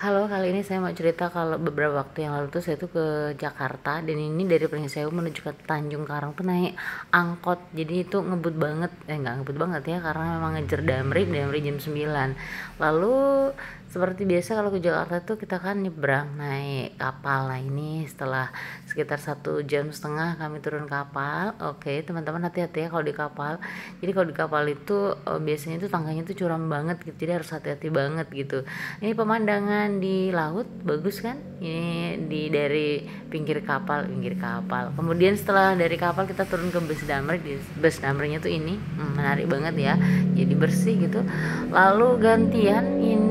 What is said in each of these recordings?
Halo, kali ini saya mau cerita kalau beberapa waktu yang lalu tuh saya tuh ke Jakarta dan ini dari Pringsewu menuju ke Tanjung Karang tuh naik angkot. Jadi itu ngebut banget, eh enggak ngebut banget ya karena memang ngejar Damri, Damri jam 9. Lalu seperti biasa kalau ke Jakarta tuh kita kan nyebrang naik kapal. lah ini setelah sekitar satu jam setengah kami turun kapal. Oke teman-teman hati-hati ya kalau di kapal. Jadi kalau di kapal itu eh, biasanya itu tangganya itu curam banget gitu. Jadi harus hati-hati banget gitu. Ini pemandangan di laut bagus kan? Ini di dari pinggir kapal, pinggir kapal. Kemudian setelah dari kapal kita turun ke bus damri. Di bus damrinya tuh ini hmm, menarik banget ya. Jadi bersih gitu. Lalu gantian ini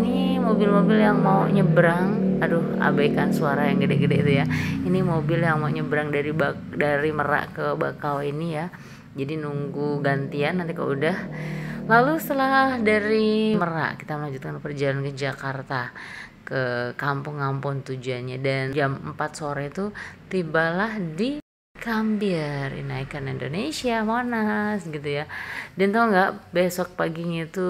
mobil-mobil yang mau nyebrang aduh abaikan suara yang gede-gede itu ya ini mobil yang mau nyebrang dari bak dari Merak ke Bakau ini ya jadi nunggu gantian nanti kalau udah lalu setelah dari Merak kita melanjutkan perjalanan ke Jakarta ke kampung kampung tujuannya dan jam 4 sore itu tibalah di Gambir naikkan Indonesia Monas gitu ya dan tau nggak besok paginya itu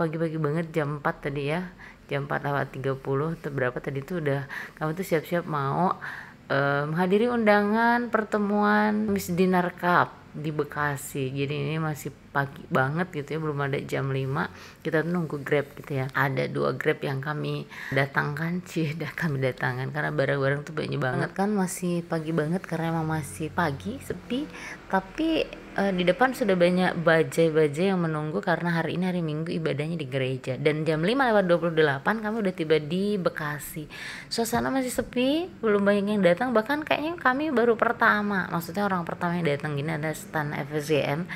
pagi-pagi banget jam 4 tadi ya jam 4 lewat 30 atau berapa tadi itu udah kamu tuh siap-siap mau eh, menghadiri undangan pertemuan Miss dinner Cup di Bekasi jadi ini masih pagi banget gitu ya belum ada jam 5 kita nunggu grab gitu ya ada dua grab yang kami datangkan sih dah kami datangkan karena barang-barang tuh banyak banget kan masih pagi banget karena emang masih pagi sepi tapi uh, di depan sudah banyak bajai-bajai yang menunggu karena hari ini hari Minggu ibadahnya di gereja dan jam 5 lewat 28 kami udah tiba di Bekasi suasana masih sepi belum banyak yang datang bahkan kayaknya kami baru pertama maksudnya orang pertama yang datang gini ada stand FSCM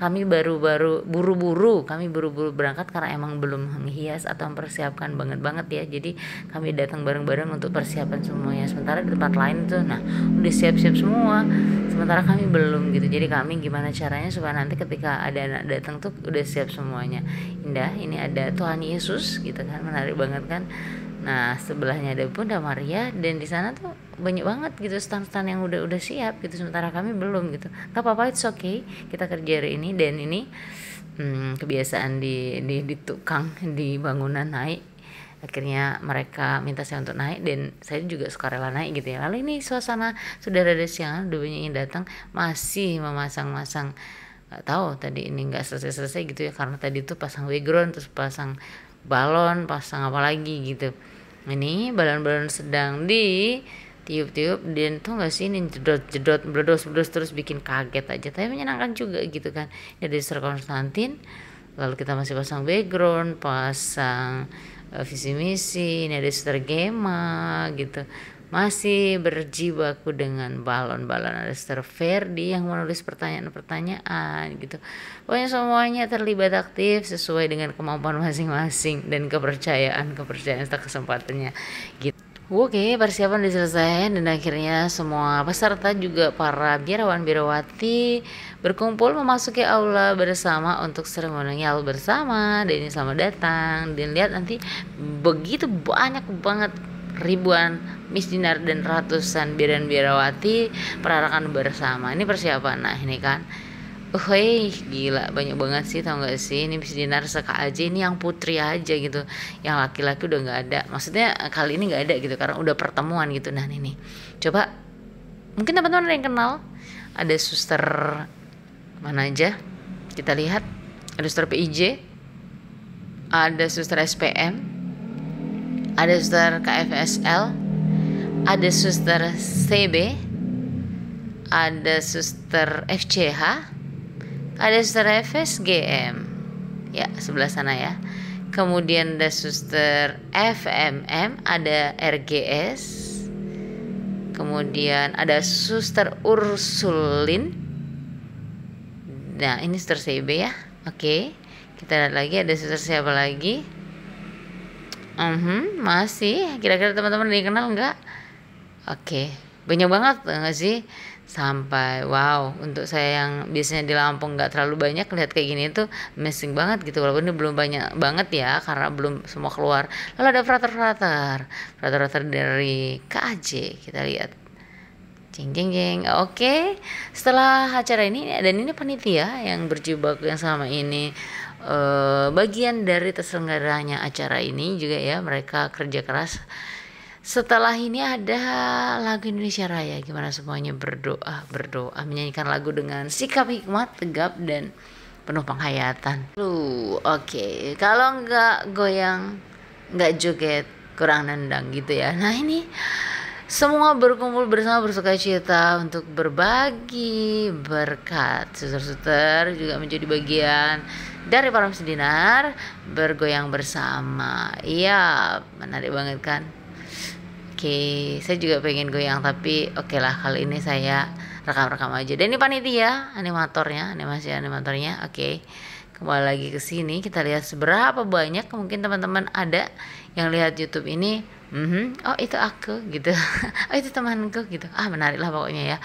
kami baru baru-baru buru-buru kami buru-buru berangkat karena emang belum menghias atau mempersiapkan banget-banget ya jadi kami datang bareng-bareng untuk persiapan semuanya sementara di tempat lain tuh nah udah siap-siap semua sementara kami belum gitu jadi kami gimana caranya supaya nanti ketika ada anak datang tuh udah siap semuanya indah ini ada Tuhan Yesus gitu kan menarik banget kan Nah sebelahnya ada pun ada Maria dan di sana tuh banyak banget gitu stand-stand yang udah udah siap gitu sementara kami belum gitu. Gak apa-apa oke okay kita kerja hari ini dan ini hmm, kebiasaan di, di di tukang di bangunan naik akhirnya mereka minta saya untuk naik dan saya juga suka rela naik gitu ya lalu ini suasana sudah ada siang dua banyak datang masih memasang-masang nggak tahu tadi ini nggak selesai-selesai gitu ya karena tadi tuh pasang background terus pasang balon pasang apa lagi gitu ini balon-balon sedang di tiup-tiup dan tuh nggak sih ini jedot-jedot bledos-bledos terus bikin kaget aja tapi menyenangkan juga gitu kan ya dari Sir Konstantin lalu kita masih pasang background pasang uh, visi misi ini ada Suster Gema gitu masih berjibaku dengan balon-balon Alistair Verdi yang menulis pertanyaan-pertanyaan gitu. Pokoknya semuanya terlibat aktif sesuai dengan kemampuan masing-masing dan kepercayaan-kepercayaan serta kesempatannya gitu. Oke, persiapan diselesaikan dan akhirnya semua peserta juga para biarawan biarawati berkumpul memasuki aula bersama untuk seremonial bersama. Dan ini selamat datang. Dan lihat nanti begitu banyak banget ribuan Miss Dinar dan ratusan Biran biarawati perarakan bersama ini persiapan nah ini kan hey, gila banyak banget sih tau gak sih Ini Miss Dinar seka aja ini yang putri aja gitu Yang laki-laki udah gak ada Maksudnya kali ini gak ada gitu Karena udah pertemuan gitu Nah ini Coba Mungkin teman-teman ada yang kenal Ada suster Mana aja Kita lihat Ada suster PIJ Ada suster SPM ada suster KFSL, ada suster CB, ada suster FCH, ada suster FSGM. Ya, sebelah sana ya. Kemudian ada suster FMM, ada RGS. Kemudian ada suster Ursulin. Nah, ini suster CB ya. Oke. Kita lihat lagi ada suster siapa lagi? Mm-hmm, masih. Kira-kira teman-teman dikenal enggak Oke, okay. banyak banget nggak sih? Sampai wow, untuk saya yang biasanya di Lampung nggak terlalu banyak lihat kayak gini itu amazing banget gitu. Walaupun ini belum banyak banget ya karena belum semua keluar. Lalu ada frater-frater, frater-frater dari KAJ kita lihat. Jeng jeng jeng. Oke, okay. setelah acara ini dan ini panitia yang berjubak yang sama ini Eh, bagian dari terselenggaranya acara ini juga ya mereka kerja keras setelah ini ada lagu Indonesia Raya gimana semuanya berdoa berdoa menyanyikan lagu dengan sikap hikmat tegap dan penuh penghayatan lu oke okay. kalau nggak goyang nggak joget kurang nendang gitu ya nah ini semua berkumpul bersama bersuka cita untuk berbagi berkat. Suster-suster juga menjadi bagian dari para sedinar bergoyang bersama. Iya, menarik banget kan? Oke, saya juga pengen goyang tapi oke lah kali ini saya rekam-rekam aja. Dan ini panitia, animatornya, animasi animatornya. Oke. kembali lagi ke sini kita lihat seberapa banyak mungkin teman-teman ada yang lihat YouTube ini mm -hmm, oh itu aku gitu oh itu temanku gitu ah menarik lah pokoknya ya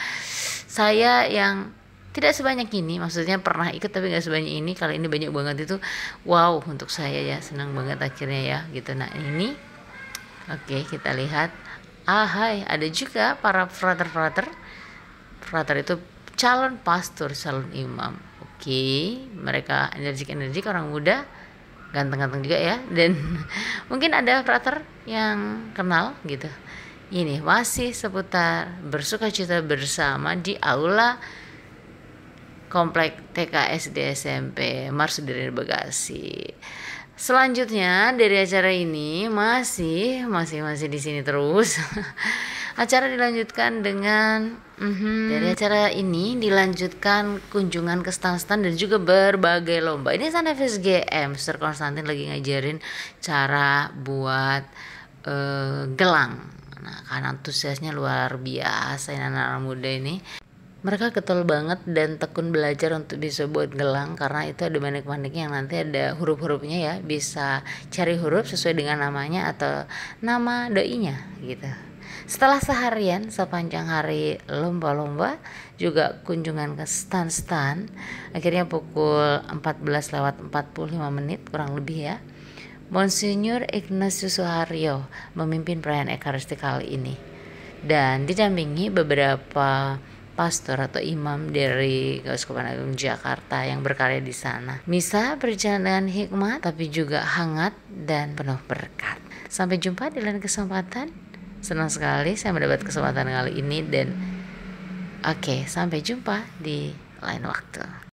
saya yang tidak sebanyak ini maksudnya pernah ikut tapi nggak sebanyak ini kali ini banyak banget itu wow untuk saya ya senang banget akhirnya ya gitu nah ini oke okay, kita lihat ah hai ada juga para frater frater frater itu calon pastor calon imam oke okay, mereka energik energik orang muda ganteng-ganteng juga ya dan mungkin ada operator yang kenal gitu ini masih seputar bersuka cita bersama di aula komplek TKS di SMP marsudirin Bekasi selanjutnya dari acara ini masih masih masih di sini terus Acara dilanjutkan dengan mm-hmm. dari acara ini dilanjutkan kunjungan ke stand stan dan juga berbagai lomba. Ini stand FSGM, Sir Konstantin lagi ngajarin cara buat uh, gelang. Nah, karena antusiasnya luar biasa ini anak-anak muda ini. Mereka ketol banget dan tekun belajar untuk bisa buat gelang karena itu ada manik-manik yang nanti ada huruf-hurufnya ya. Bisa cari huruf sesuai dengan namanya atau nama doinya gitu. Setelah seharian sepanjang hari lomba-lomba juga kunjungan ke stan-stan akhirnya pukul 14 lewat 45 menit kurang lebih ya Monsinyur Ignatius Suharyo memimpin perayaan Ekaristi kali ini dan didampingi beberapa pastor atau imam dari Keuskupan Agung Jakarta yang berkarya di sana. Misa berjalan dengan hikmat tapi juga hangat dan penuh berkat. Sampai jumpa di lain kesempatan. Senang sekali saya mendapat kesempatan kali ini dan oke, okay, sampai jumpa di lain waktu.